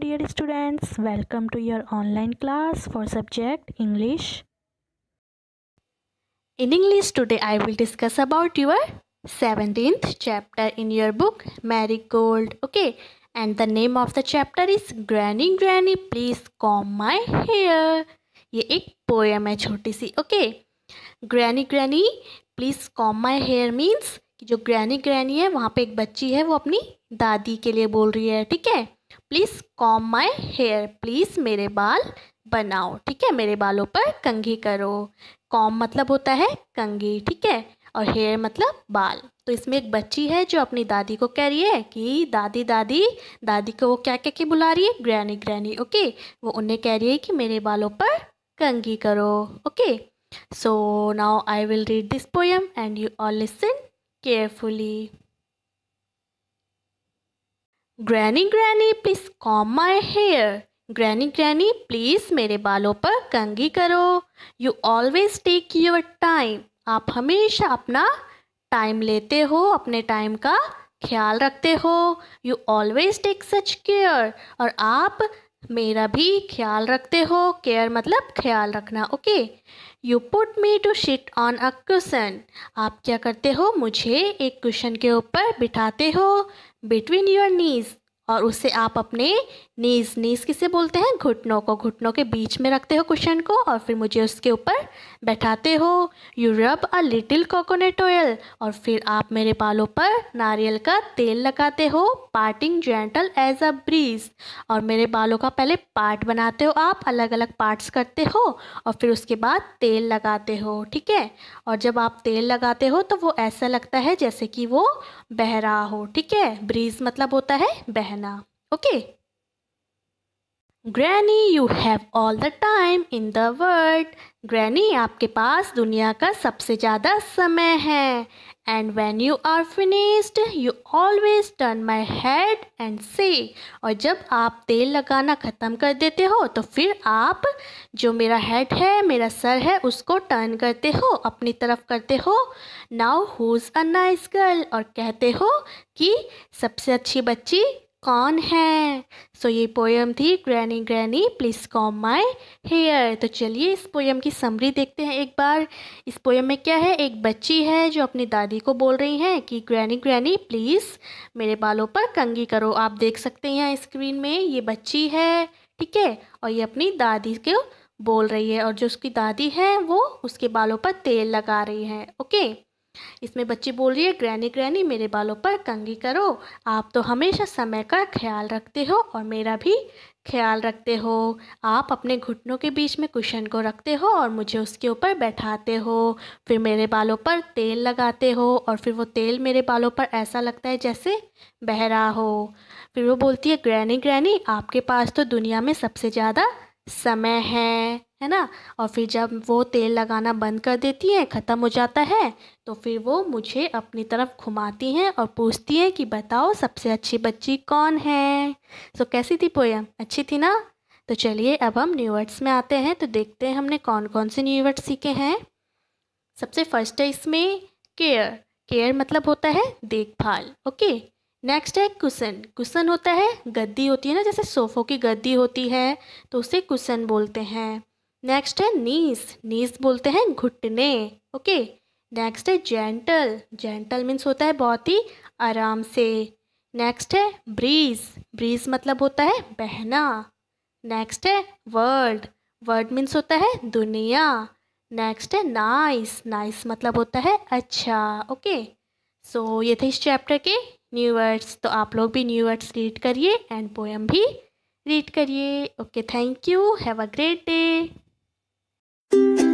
Dear students welcome to your online class for subject English in English today I will discuss about your seventeenth chapter in your book Marigold okay and the name of the chapter is granny granny please comb my hair ये एक poem है छोटी सी okay granny granny please comb my hair means कि जो granny granny है वहाँ पे एक बच्ची है वो अपनी दादी के लिए बोल रही है ठीक है please comb my hair please मेरे बाल बनाओ ठीक है मेरे बालों पर कंघी करो कॉम मतलब होता है कंघी ठीक है और हेयर मतलब बाल तो इसमें एक बच्ची है जो अपनी दादी को कह रही है कि दादी दादी दादी को वो क्या कह के बुला रही है ग्रैनी ग्रैनी ओके वो उन्हें कह रही है कि मेरे बालों पर कंघी करो okay so now I will read this poem and you all listen carefully granny granny please comb my hair granny granny please मेरे बालों पर कंगी करो you always take your time आप हमेशा अपना टाइम लेते हो अपने टाइम का ख्याल रखते हो you always take such care और आप मेरा भी ख्याल रखते हो केयर मतलब ख्याल रखना okay you put me to sit on a cushion आप क्या करते हो मुझे एक क्वेश्चन के ऊपर बिठाते हो between your knees और उसे आप अपने नीज नीज किसे बोलते हैं घुटनों को घुटनों के बीच में रखते हो कुशन को और फिर मुझे उसके ऊपर बैठाते हो you rub a little coconut oil और फिर आप मेरे बालों पर नारियल का तेल लगाते हो parting gentle as a breeze और मेरे बालों का पहले पार्ट बनाते हो आप अलग अलग पार्ट्स करते हो और फिर उसके बाद तेल लगाते हो ठीक है और जब आप तेल लगाते हो तो वो ऐसा लगता है जैसे कि वो बह रहा हो ठीक है ब्रीज मतलब होता है बहन रहना okay granny you have all the time in the world granny आपके पास दुनिया का सबसे ज़्यादा समय है and when you are finished you always turn my head and say और जब आप तेल लगाना ख़त्म कर देते हो तो फिर आप जो मेरा हेड है मेरा सर है उसको टर्न करते हो अपनी तरफ करते हो now who's a nice girl और कहते हो कि सबसे अच्छी बच्ची कौन है सो so, ये पोयम थी granny granny please comb my hair तो चलिए इस पोएम की समरी देखते हैं एक बार इस पोएम में क्या है एक बच्ची है जो अपनी दादी को बोल रही है कि ग्रैनी ग्रैनी प्लीज़ मेरे बालों पर कंगी करो आप देख सकते हैं स्क्रीन में ये बच्ची है ठीक है और ये अपनी दादी को बोल रही है और जो उसकी दादी है वो उसके बालों पर तेल लगा रही है ओके इसमें बच्ची बोल रही है ग्रैनी ग्रैनी मेरे बालों पर कंगी करो आप तो हमेशा समय का ख्याल रखते हो और मेरा भी ख्याल रखते हो आप अपने घुटनों के बीच में कुशन को रखते हो और मुझे उसके ऊपर बैठाते हो फिर मेरे बालों पर तेल लगाते हो और फिर वो तेल मेरे बालों पर ऐसा लगता है जैसे बह रहा हो फिर वो बोलती है ग्रैनी ग्रैनी आपके पास तो दुनिया में सबसे ज़्यादा समय है है ना और फिर जब वो तेल लगाना बंद कर देती हैं ख़त्म हो जाता है तो फिर वो मुझे अपनी तरफ घुमाती हैं और पूछती हैं कि बताओ सबसे अच्छी बच्ची कौन है सो so, कैसी थी पोएम अच्छी थी ना तो चलिए अब हम न्यू वर्ड्स में आते हैं तो देखते हैं हमने कौन कौन से न्यू वर्ड्स सीखे हैं सबसे फर्स्ट है इसमें केयर केयर मतलब होता है देखभाल ओके okay? नेक्स्ट है कुशन कुशन होता है गद्दी होती है ना जैसे सोफ़ों की गद्दी होती है तो उसे कुशन बोलते हैं नेक्स्ट है नीस नीस बोलते हैं घुटने ओके नेक्स्ट है जेंटल जेंटल मीन्स होता है बहुत ही आराम से नेक्स्ट है ब्रीज ब्रीज मतलब होता है बहना नेक्स्ट है वर्ल्ड वर्ल्ड मीन्स होता है दुनिया नेक्स्ट है नाइस नाइस मतलब होता है अच्छा ओके सो so, ये थे इस चैप्टर के न्यू वर्ड्स तो आप लोग भी न्यू वर्ड्स रीड करिए एंड पोएम भी रीड करिए okay thank you have a great day